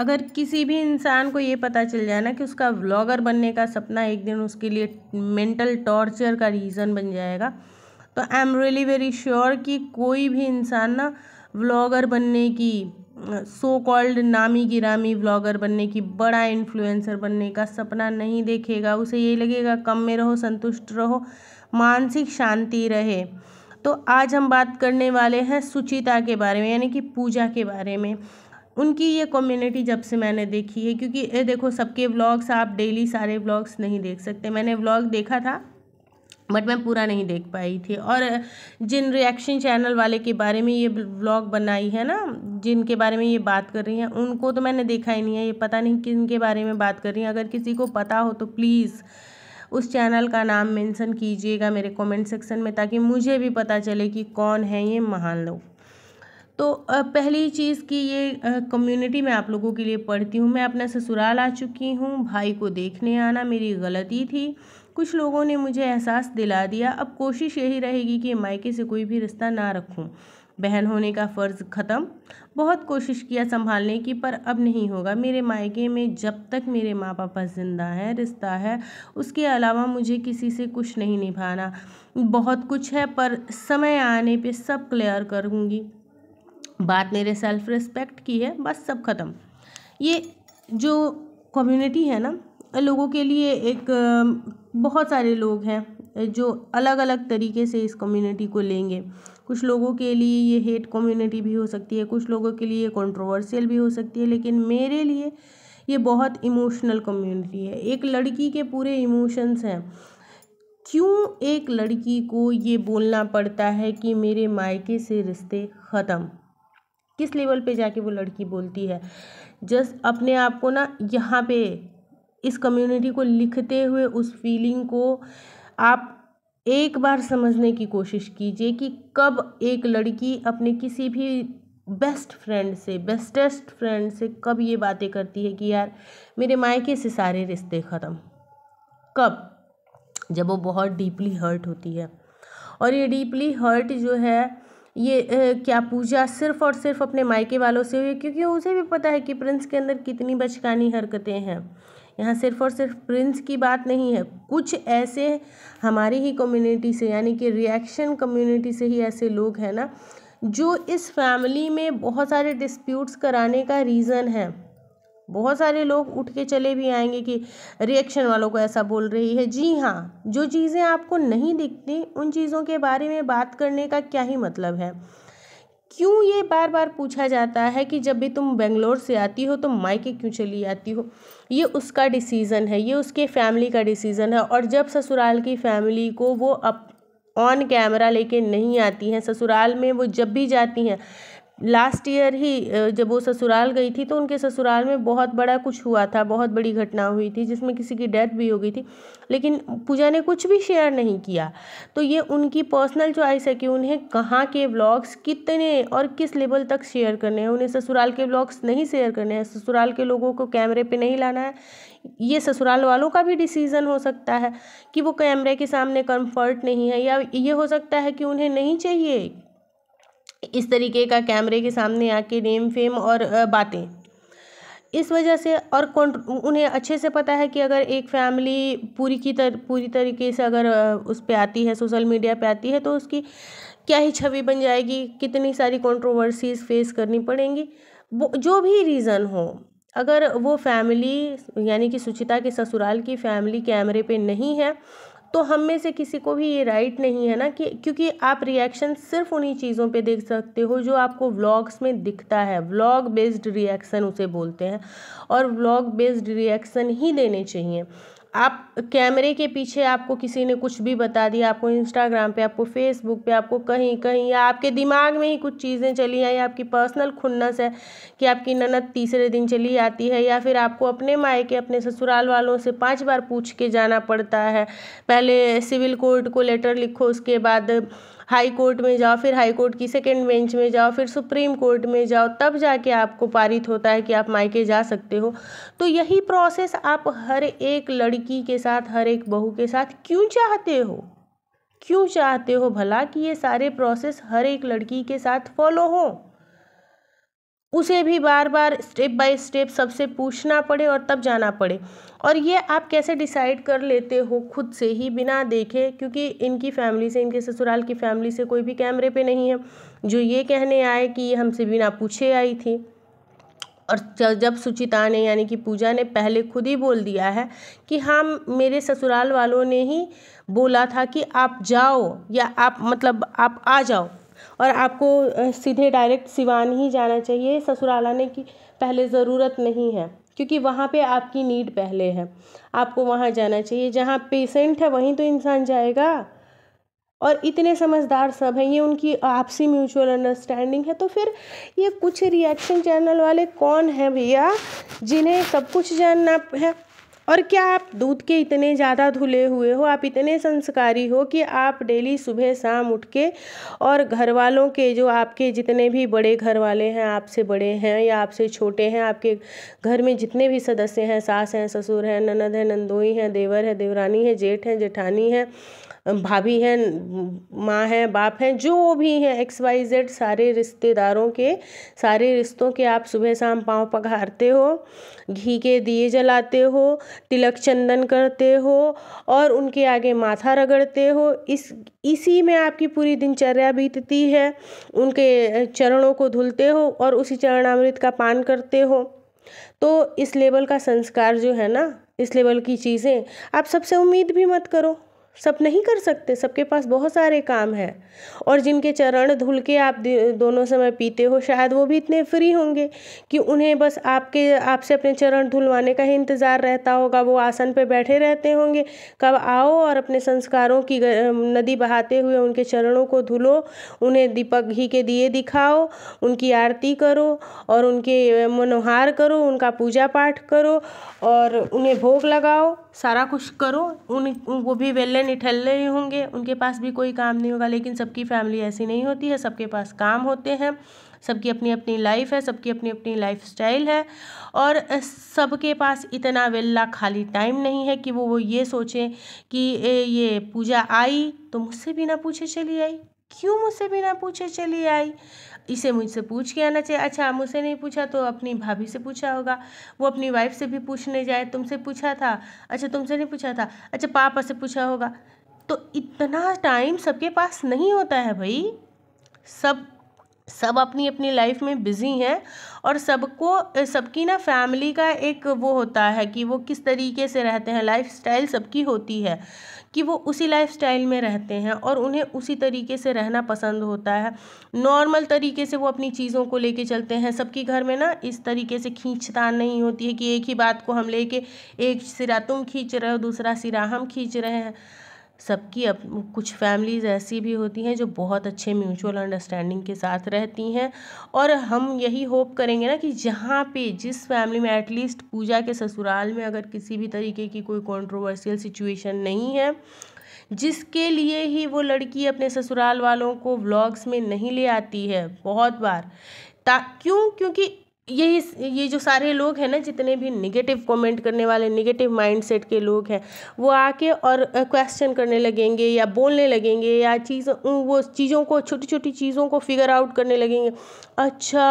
अगर किसी भी इंसान को ये पता चल जाए ना कि उसका व्लॉगर बनने का सपना एक दिन उसके लिए मेंटल टॉर्चर का रीज़न बन जाएगा तो I am really very sure कि कोई भी इंसान ना व्लॉगर बनने की सो कॉल्ड नामी गिरामी व्लॉगर बनने की बड़ा इन्फ्लुएंसर बनने का सपना नहीं देखेगा उसे ये लगेगा कम में रहो संतुष्ट रहो मानसिक शांति रहे तो आज हम बात करने वाले हैं सुचिता के बारे में यानी कि पूजा के बारे में उनकी ये कम्युनिटी जब से मैंने देखी है क्योंकि ये देखो सबके व्लॉग्स आप डेली सारे व्लॉग्स नहीं देख सकते मैंने व्लॉग देखा था बट मैं पूरा नहीं देख पाई थी और जिन रिएक्शन चैनल वाले के बारे में ये व्लॉग बनाई है ना जिनके बारे में ये बात कर रही हैं उनको तो मैंने देखा ही नहीं है ये पता नहीं किन के बारे में बात कर रही हैं अगर किसी को पता हो तो प्लीज़ उस चैनल का नाम मेंशन कीजिएगा मेरे कमेंट सेक्शन में ताकि मुझे भी पता चले कि कौन है ये महान लोग तो पहली चीज़ कि ये कम्युनिटी में आप लोगों के लिए पढ़ती हूँ मैं अपना ससुराल आ चुकी हूँ भाई को देखने आना मेरी गलती थी कुछ लोगों ने मुझे एहसास दिला दिया अब कोशिश यही रहेगी कि मायके से कोई भी रिश्ता ना रखूँ बहन होने का फ़र्ज़ ख़त्म बहुत कोशिश किया संभालने की पर अब नहीं होगा मेरे मायके में जब तक मेरे माँ पापा ज़िंदा हैं रिश्ता है उसके अलावा मुझे किसी से कुछ नहीं निभाना बहुत कुछ है पर समय आने पे सब क्लियर करूँगी बात मेरे सेल्फ रिस्पेक्ट की है बस सब खत्म ये जो कम्युनिटी है ना लोगों के लिए एक बहुत सारे लोग हैं जो अलग अलग तरीके से इस कम्युनिटी को लेंगे कुछ लोगों के लिए ये हेट कम्युनिटी भी हो सकती है कुछ लोगों के लिए कंट्रोवर्शियल भी हो सकती है लेकिन मेरे लिए ये बहुत इमोशनल कम्युनिटी है एक लड़की के पूरे इमोशंस हैं क्यों एक लड़की को ये बोलना पड़ता है कि मेरे मायके से रिश्ते ख़त्म किस लेवल पे जाके वो लड़की बोलती है जस्ट अपने आप को ना यहाँ पे इस कम्युनिटी को लिखते हुए उस फीलिंग को आप एक बार समझने की कोशिश कीजिए कि कब एक लड़की अपने किसी भी बेस्ट फ्रेंड से बेस्टेस्ट फ्रेंड से कब ये बातें करती है कि यार मेरे मायके से सारे रिश्ते ख़त्म कब जब वो बहुत डीपली हर्ट होती है और ये डीपली हर्ट जो है ये ए, क्या पूजा सिर्फ और सिर्फ अपने मायके वालों से हुई क्योंकि उसे भी पता है कि प्रिंस के अंदर कितनी बचकानी हरकतें हैं यहाँ सिर्फ और सिर्फ प्रिंस की बात नहीं है कुछ ऐसे हमारी ही कम्युनिटी से यानी कि रिएक्शन कम्युनिटी से ही ऐसे लोग हैं ना जो इस फैमिली में बहुत सारे डिस्प्यूट्स कराने का रीज़न है बहुत सारे लोग उठ के चले भी आएंगे कि रिएक्शन वालों को ऐसा बोल रही है जी हाँ जो चीज़ें आपको नहीं दिखती उन चीज़ों के बारे में बात करने का क्या ही मतलब है क्यों ये बार बार पूछा जाता है कि जब भी तुम बेंगलोर से आती हो तो मायके क्यों चली आती हो ये उसका डिसीज़न है ये उसके फैमिली का डिसीज़न है और जब ससुराल की फैमिली को वो अप ऑन कैमरा लेके नहीं आती हैं ससुराल में वो जब भी जाती हैं लास्ट ईयर ही जब वो ससुराल गई थी तो उनके ससुराल में बहुत बड़ा कुछ हुआ था बहुत बड़ी घटना हुई थी जिसमें किसी की डेथ भी हो गई थी लेकिन पूजा ने कुछ भी शेयर नहीं किया तो ये उनकी पर्सनल चॉइस है कि उन्हें कहाँ के ब्लॉग्स कितने और किस लेवल तक शेयर करने हैं उन्हें ससुराल के ब्लॉग्स नहीं शेयर करने हैं ससुराल के लोगों को कैमरे पर नहीं लाना है ये ससुराल वालों का भी डिसीज़न हो सकता है कि वो कैमरे के सामने कम्फर्ट नहीं है या ये हो सकता है कि उन्हें नहीं चाहिए इस तरीके का कैमरे के सामने आके नेम फेम और बातें इस वजह से और कौन उन्हें अच्छे से पता है कि अगर एक फैमिली पूरी की तर पूरी तरीके से अगर उस पर आती है सोशल मीडिया पे आती है तो उसकी क्या ही छवि बन जाएगी कितनी सारी कंट्रोवर्सीज फेस करनी पड़ेंगी जो भी रीज़न हो अगर वो फैमिली यानी कि सुचिता के ससुराल की फैमिली कैमरे पे नहीं है तो हम में से किसी को भी ये राइट नहीं है ना कि क्योंकि आप रिएक्शन सिर्फ उन्हीं चीज़ों पे देख सकते हो जो आपको व्लॉग्स में दिखता है व्लॉग बेस्ड रिएक्शन उसे बोलते हैं और व्लॉग बेस्ड रिएक्शन ही देने चाहिए आप कैमरे के पीछे आपको किसी ने कुछ भी बता दिया आपको इंस्टाग्राम पे आपको फेसबुक पे आपको कहीं कहीं या आपके दिमाग में ही कुछ चीज़ें चली आई आपकी पर्सनल खुन्नस है कि आपकी ननद तीसरे दिन चली आती है या फिर आपको अपने मायके अपने ससुराल वालों से पांच बार पूछ के जाना पड़ता है पहले सिविल कोर्ट को लेटर लिखो उसके बाद हाई कोर्ट में जाओ फिर हाई कोर्ट की सेकेंड बेंच में जाओ फिर सुप्रीम कोर्ट में जाओ तब जाके आपको पारित होता है कि आप मायके जा सकते हो तो यही प्रोसेस आप हर एक लड़की के साथ हर एक बहू के साथ क्यों चाहते हो क्यों चाहते हो भला कि ये सारे प्रोसेस हर एक लड़की के साथ फॉलो हो उसे भी बार बार स्टेप बाय स्टेप सबसे पूछना पड़े और तब जाना पड़े और ये आप कैसे डिसाइड कर लेते हो खुद से ही बिना देखे क्योंकि इनकी फैमिली से इनके ससुराल की फैमिली से कोई भी कैमरे पे नहीं है जो ये कहने आए कि ये हमसे बिना पूछे आई थी और जब सुचिता ने यानी कि पूजा ने पहले खुद ही बोल दिया है कि हाँ मेरे ससुराल वालों ने ही बोला था कि आप जाओ या आप मतलब आप आ जाओ और आपको सीधे डायरेक्ट सिवान ही जाना चाहिए ससुराल आने की पहले ज़रूरत नहीं है क्योंकि वहाँ पे आपकी नीड पहले है आपको वहाँ जाना चाहिए जहाँ पेशेंट है वहीं तो इंसान जाएगा और इतने समझदार सब हैं ये उनकी आपसी म्यूचुअल अंडरस्टैंडिंग है तो फिर ये कुछ रिएक्शन चैनल वाले कौन हैं भैया जिन्हें सब कुछ जानना है और क्या आप दूध के इतने ज़्यादा धुले हुए हो आप इतने संस्कारी हो कि आप डेली सुबह शाम उठ के और घर वालों के जो आपके जितने भी बड़े घर वाले हैं आपसे बड़े हैं या आपसे छोटे हैं आपके घर में जितने भी सदस्य हैं सास हैं ससुर हैं ननद हैं नंदोई हैं देवर हैं देवरानी हैं जेठ हैं जेठानी हैं भाभी हैं माँ हैं बाप हैं जो भी हैं एक्स वाई जेड सारे रिश्तेदारों के सारे रिश्तों के आप सुबह शाम पाँव पघारते हो घी के दिए जलाते हो तिलक चंदन करते हो और उनके आगे माथा रगड़ते हो इस इसी में आपकी पूरी दिनचर्या बीतती है उनके चरणों को धुलते हो और उसी चरणामृत का पान करते हो तो इस लेवल का संस्कार जो है ना इस लेवल की चीज़ें आप सबसे उम्मीद भी मत करो सब नहीं कर सकते सबके पास बहुत सारे काम हैं और जिनके चरण धुल के आप दोनों समय पीते हो शायद वो भी इतने फ्री होंगे कि उन्हें बस आपके आपसे अपने चरण धुलवाने का ही इंतज़ार रहता होगा वो आसन पे बैठे रहते होंगे कब आओ और अपने संस्कारों की नदी बहाते हुए उनके चरणों को धुलो उन्हें दीपक घी के दिए दिखाओ उनकी आरती करो और उनके मनोहार करो उनका पूजा पाठ करो और उन्हें भोग लगाओ सारा कुछ करो उन वो भी वेलन निठल रहे होंगे उनके पास भी कोई काम नहीं होगा लेकिन सबकी फैमिली ऐसी नहीं होती है सबके पास काम होते हैं सबकी अपनी अपनी लाइफ है सबकी अपनी अपनी लाइफ स्टाइल है और सबके पास इतना वेल्ला खाली टाइम नहीं है कि वो वो ये सोचें कि ये पूजा आई तो मुझसे बिना पूछे चली आई क्यों मुझसे बिना पूछे चली आई इसे मुझसे पूछ के आना चाहिए अच्छा मुझसे नहीं पूछा तो अपनी भाभी से पूछा होगा वो अपनी वाइफ से भी पूछने जाए तुमसे पूछा था अच्छा तुमसे नहीं पूछा था अच्छा पापा से पूछा होगा तो इतना टाइम सबके पास नहीं होता है भाई सब सब अपनी अपनी लाइफ में बिज़ी हैं और सबको सबकी ना फैमिली का एक वो होता है कि वो किस तरीके से रहते हैं लाइफ स्टाइल सबकी होती है कि वो उसी लाइफ स्टाइल में रहते हैं और उन्हें उसी तरीके से रहना पसंद होता है नॉर्मल तरीके से वो अपनी चीज़ों को लेके चलते हैं सबके घर में ना इस तरीके से खींचतान नहीं होती है कि एक ही बात को हम लेके एक सिरा तुम खींच रहे हो दूसरा सिरा हम खींच रहे हैं सबकी अप कुछ फैमिलीज़ ऐसी भी होती हैं जो बहुत अच्छे म्यूचुअल अंडरस्टैंडिंग के साथ रहती हैं और हम यही होप करेंगे ना कि जहाँ पे जिस फैमिली में एटलीस्ट पूजा के ससुराल में अगर किसी भी तरीके की कोई कंट्रोवर्शियल सिचुएशन नहीं है जिसके लिए ही वो लड़की अपने ससुराल वालों को व्लॉग्स में नहीं ले आती है बहुत बार ता क्यों क्योंकि ये ये जो सारे लोग हैं ना जितने भी निगेटिव कमेंट करने वाले निगेटिव माइंडसेट के लोग हैं वो आके और क्वेश्चन करने लगेंगे या बोलने लगेंगे या चीज़ वो चीज़ों को छोटी छोटी चीज़ों को फिगर आउट करने लगेंगे अच्छा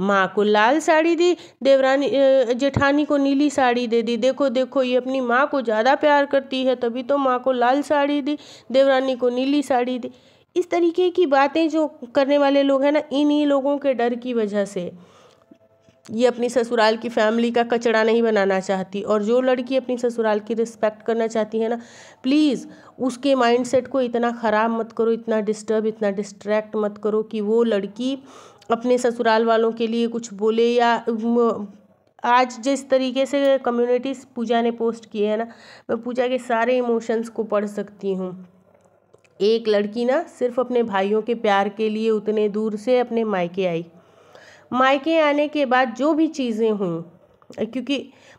माँ को लाल साड़ी दी देवरानी जेठानी को नीली साड़ी दे दी देखो देखो ये अपनी माँ को ज़्यादा प्यार करती है तभी तो माँ को लाल साड़ी दी देवरानी को नीली साड़ी दी इस तरीके की बातें जो करने वाले लोग हैं ना इन्हीं लोगों के डर की वजह से ये अपनी ससुराल की फैमिली का कचड़ा नहीं बनाना चाहती और जो लड़की अपनी ससुराल की रिस्पेक्ट करना चाहती है ना प्लीज़ उसके माइंडसेट को इतना ख़राब मत करो इतना डिस्टर्ब इतना डिस्ट्रैक्ट मत करो कि वो लड़की अपने ससुराल वालों के लिए कुछ बोले या आज जिस तरीके से कम्युनिटी पूजा ने पोस्ट किए है ना मैं पूजा के सारे इमोशंस को पढ़ सकती हूँ एक लड़की ना सिर्फ अपने भाइयों के प्यार के लिए उतने दूर से अपने मायके आई मायके आने के बाद जो भी चीज़ें हों क्योंकि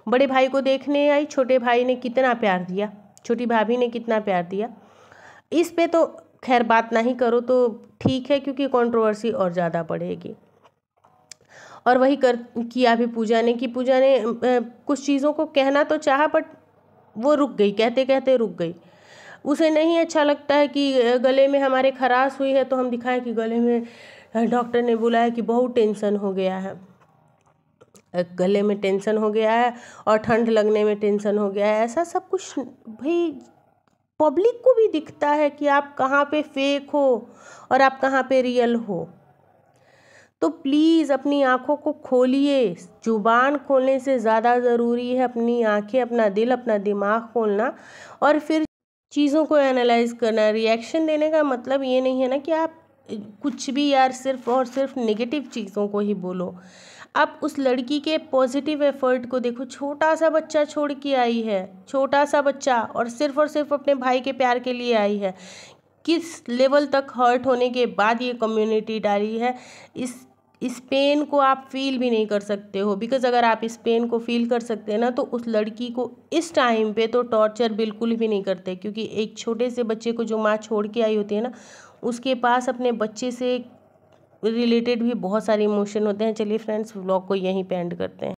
बड़े भाई को देखने आई छोटे भाई ने कितना प्यार दिया छोटी भाभी ने कितना प्यार दिया इस पे तो खैर बात नहीं करो तो ठीक है क्योंकि कंट्रोवर्सी और ज़्यादा बढ़ेगी और वही कर किया भी पूजा ने कि पूजा ने कुछ चीज़ों को कहना तो चाहा बट वो रुक गई कहते कहते रुक गई उसे नहीं अच्छा लगता है कि गले में हमारे खराश हुई है तो हम दिखाएं कि गले में डॉक्टर ने बुलाया कि बहुत टेंशन हो गया है गले में टेंशन हो गया है और ठंड लगने में टेंशन हो गया है ऐसा सब कुछ भाई पब्लिक को भी दिखता है कि आप कहाँ पे फेक हो और आप कहाँ पे रियल हो तो प्लीज़ अपनी आँखों को खोलिए जुबान खोलने से ज़्यादा ज़रूरी है अपनी आँखें अपना दिल अपना दिमाग खोलना और फिर चीज़ों को एनालाइज करना रिएक्शन देने का मतलब ये नहीं है ना कि आप कुछ भी यार सिर्फ और सिर्फ नेगेटिव चीज़ों को ही बोलो अब उस लड़की के पॉजिटिव एफर्ट को देखो छोटा सा बच्चा छोड़ के आई है छोटा सा बच्चा और सिर्फ और सिर्फ अपने भाई के प्यार के लिए आई है किस लेवल तक हर्ट होने के बाद ये कम्युनिटी डाली है इस इस पेन को आप फील भी नहीं कर सकते हो बिकॉज अगर आप इस पेन को फील कर सकते हैं ना तो उस लड़की को इस टाइम पे तो टॉर्चर बिल्कुल भी नहीं करते क्योंकि एक छोटे से बच्चे को जो माँ छोड़ के आई होती है ना उसके पास अपने बच्चे से रिलेटेड भी बहुत सारे इमोशन होते हैं चलिए फ्रेंड्स व्लॉग को यहीं पे एंड करते हैं